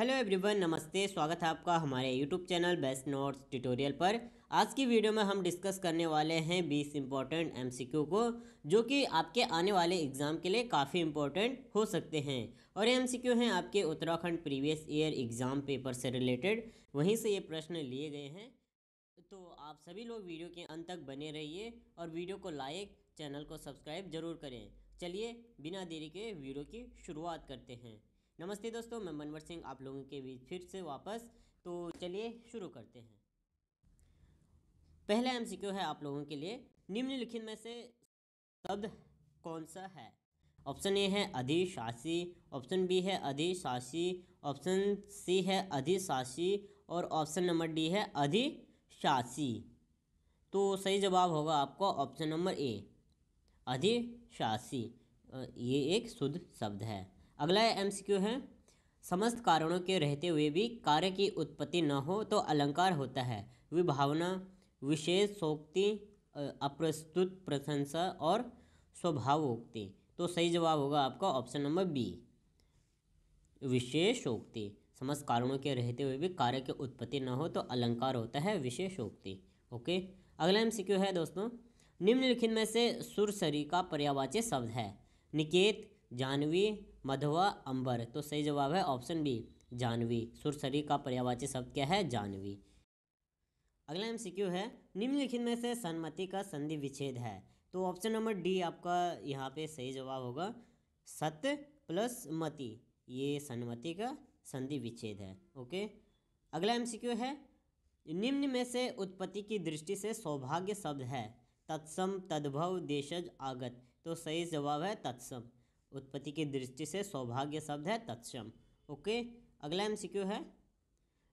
hello everyone नमस्ते स्वागत है आपका हमारे YouTube channel best notes tutorial पर आज की वीडियो में हम डिस्कस करने वाले हैं बीस इम्पॉर्टेंट एमसीक्यू को जो कि आपके आने वाले एग्ज़ाम के लिए काफ़ी इम्पोर्टेंट हो सकते हैं और एम सी हैं आपके Uttarakhand previous year exam paper से रिलेटेड वहीं से ये प्रश्न लिए गए हैं तो आप सभी लोग वीडियो के अंत तक बने रहिए और वीडियो को लाइक चैनल को सब्सक्राइब जरूर करें चलिए बिना देरी के वीडियो की शुरुआत करते हैं नमस्ते दोस्तों मैं मनवर सिंह आप लोगों के बीच फिर से वापस तो चलिए शुरू करते हैं पहला एमसीक्यू है आप लोगों के लिए निम्नलिखित में से शब्द कौन सा है ऑप्शन ए है अधिशासी ऑप्शन बी है अधिशासी ऑप्शन सी है अधिशासी और ऑप्शन नंबर डी है अधिशासी तो सही जवाब होगा आपको ऑप्शन नंबर ए अधिशासी ये एक शुद्ध शब्द है अगला एमसीक्यू है समस्त कारणों के रहते हुए भी कार्य की उत्पत्ति न हो तो अलंकार होता है विभावना विशेष सोक्ति अप्रस्तुत प्रशंसा और स्वभावोक्ति तो सही जवाब होगा आपका ऑप्शन नंबर बी विशेषोक्ति समस्त कारणों के रहते हुए भी कार्य की उत्पत्ति न हो तो अलंकार होता है विशेषोक्ति ओके अगला एम है दोस्तों निम्नलिखित में से सुरसरी का पर्यावाची शब्द है निकेत जानवी मधवा अंबर तो सही जवाब है ऑप्शन बी जानवी सुरसरी का पर्यावाची शब्द क्या है जानवी अगला एम है निम्नलिखित में से सन्मति का संधि विच्छेद है तो ऑप्शन नंबर डी आपका यहाँ पे सही जवाब होगा सत्य प्लस मति ये सन्मति का संधि विच्छेद है ओके अगला एम है निम्न में से उत्पत्ति की दृष्टि से सौभाग्य शब्द है तत्सम तद्भव देशज आगत तो सही जवाब है तत्सम उत्पत्ति की दृष्टि से सौभाग्य शब्द है तत्सम ओके अगला एम है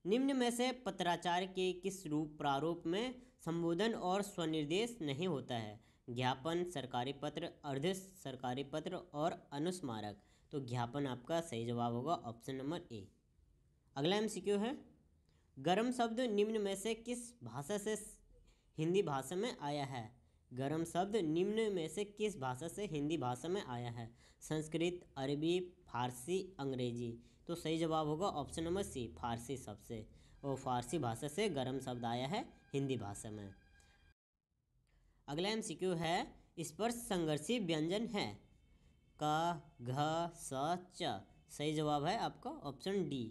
निम्न में से पत्राचार के किस रूप प्रारूप में संबोधन और स्वनिर्देश नहीं होता है ज्ञापन सरकारी पत्र अर्ध सरकारी पत्र और अनुस्मारक तो ज्ञापन आपका सही जवाब होगा ऑप्शन नंबर ए अगला एम है गर्म शब्द निम्न में से किस भाषा से हिंदी भाषा में आया है गर्म शब्द निम्न में से किस भाषा से हिंदी भाषा में आया है संस्कृत अरबी फारसी अंग्रेजी तो सही जवाब होगा ऑप्शन नंबर सी फारसी शब्द से और फारसी भाषा से गर्म शब्द आया है हिंदी भाषा में अगला एम है स्पर्श संघर्षी व्यंजन है क घ स च सही जवाब है आपका ऑप्शन डी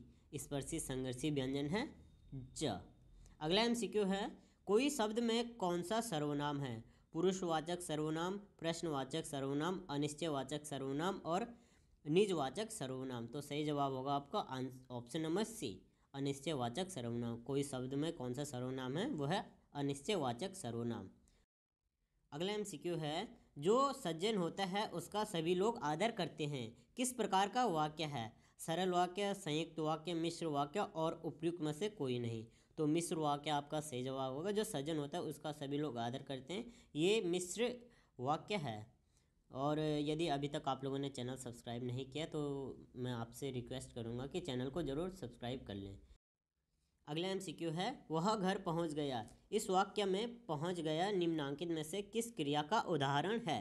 स्पर्शी संघर्षी व्यंजन है ज अगला एम है कोई शब्द में कौन सा सर्वनाम है पुरुषवाचक सर्वनाम प्रश्नवाचक सर्वनाम अनिश्चयवाचक सर्वनाम और निजवाचक सर्वनाम तो सही जवाब होगा आपका ऑप्शन नंबर सी अनिश्चयवाचक सर्वनाम कोई शब्द में कौन सा सर्वनाम है वह है अनिश्चयवाचक सर्वनाम अगला एम है जो सज्जन होता है उसका सभी लोग आदर करते हैं किस प्रकार का वाक्य है सरल वाक्य संयुक्त वाक्य मिश्र वाक्य और उपयुक्त में से कोई नहीं तो मिस्र वाक्य आपका सही जवाब होगा जो सज्जन होता है उसका सभी लोग आदर करते हैं ये मिस्र वाक्य है और यदि अभी तक आप लोगों ने चैनल सब्सक्राइब नहीं किया तो मैं आपसे रिक्वेस्ट करूँगा कि चैनल को ज़रूर सब्सक्राइब कर लें अगला एम है वह घर पहुंच गया इस वाक्य में पहुंच गया निम्नांकित में से किस क्रिया का उदाहरण है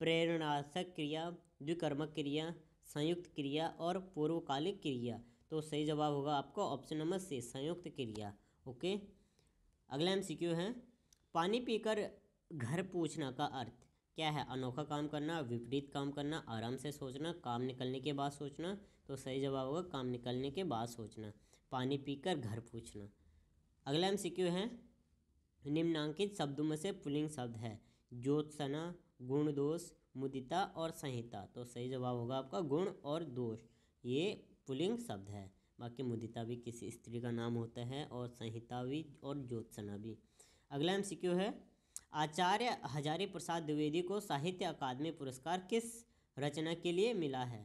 प्रेरणार्थक क्रिया द्विकर्मक क्रिया संयुक्त क्रिया और पूर्वकालिक क्रिया तो सही जवाब होगा आपको ऑप्शन नंबर सी संयुक्त क्रिया ओके अगला एम है पानी पीकर घर पूछना का अर्थ क्या है अनोखा काम करना विपरीत काम करना आराम से सोचना काम निकलने के बाद सोचना तो सही जवाब होगा काम निकलने के बाद सोचना पानी पीकर घर पूछना अगला एम है निम्नांकित शब्दों में से पुलिंग शब्द है ज्योत्सना गुण दोष मुदिता और संहिता तो सही जवाब होगा आपका गुण और दोष ये पुलिंग शब्द है बाकी मुदिता भी किसी स्त्री का नाम होता है और संहिता भी और ज्योत्सना भी अगला एम है आचार्य हजारी प्रसाद द्विवेदी को साहित्य अकादमी पुरस्कार किस रचना के लिए मिला है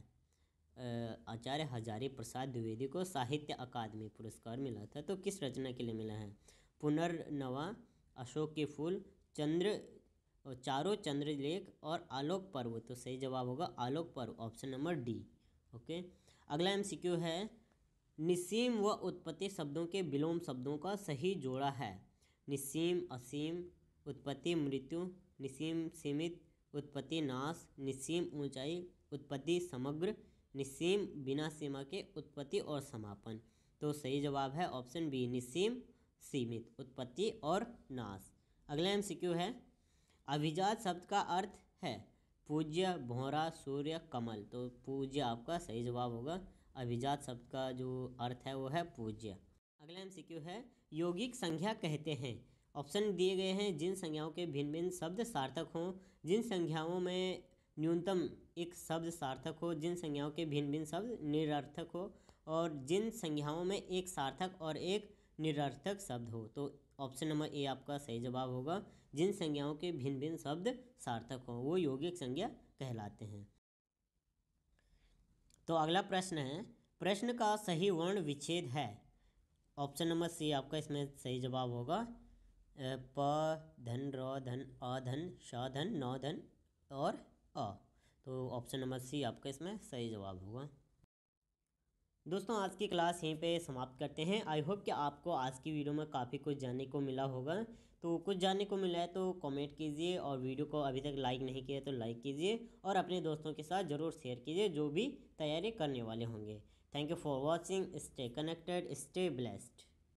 आचार्य हजारी प्रसाद द्विवेदी को साहित्य अकादमी पुरस्कार मिला था तो किस रचना के लिए मिला है पुनर्नवा अशोक के फूल चंद्र और चारों चंद्र लेख और आलोक पर्व तो सही जवाब होगा Alok Parv option number D okay अगला एम है निसीम व उत्पत्ति शब्दों के विलोम शब्दों का सही जोड़ा है निसीम असीम उत्पत्ति मृत्यु निसीम सीमित उत्पत्ति नाश निसीम ऊंचाई उत्पत्ति समग्र निसीम बिना सीमा के उत्पत्ति और समापन तो सही जवाब है ऑप्शन बी निसीम सीमित उत्पत्ति और नाश अगला एम है अभिजात शब्द का अर्थ है पूज्य भौरा सूर्य कमल तो पूज्य आपका सही जवाब होगा अभिजात शब्द का जो अर्थ है वो है पूज्य अगला एम है यौगिक संज्ञा कहते हैं ऑप्शन दिए गए हैं जिन संज्ञाओं के भिन्न भिन्न शब्द सार्थक हों जिन संज्ञाओं में न्यूनतम एक शब्द सार्थक हो जिन संज्ञाओं के भिन्न भिन्न शब्द निरर्थक हो और जिन संज्ञाओं में एक सार्थक और एक निरर्थक शब्द हो तो ऑप्शन नंबर ए आपका सही जवाब होगा जिन संज्ञाओं के भिन्न भिन्न शब्द सार्थक हों वो यौगिक संज्ञा कहलाते हैं तो अगला प्रश्न है प्रश्न का सही वर्ण विच्छेद है ऑप्शन नंबर सी आपका इसमें सही जवाब होगा प धन र धन अ धन श धन नौ धन और अ तो ऑप्शन नंबर सी आपका इसमें सही जवाब होगा दोस्तों आज की क्लास यहीं पे समाप्त करते हैं आई होप कि आपको आज की वीडियो में काफ़ी कुछ जानने को मिला होगा तो कुछ जानने को मिला है तो कमेंट कीजिए और वीडियो को अभी तक लाइक नहीं किया तो लाइक कीजिए और अपने दोस्तों के साथ ज़रूर शेयर कीजिए जो भी तैयारी करने वाले होंगे thank you for watching stay connected stay blessed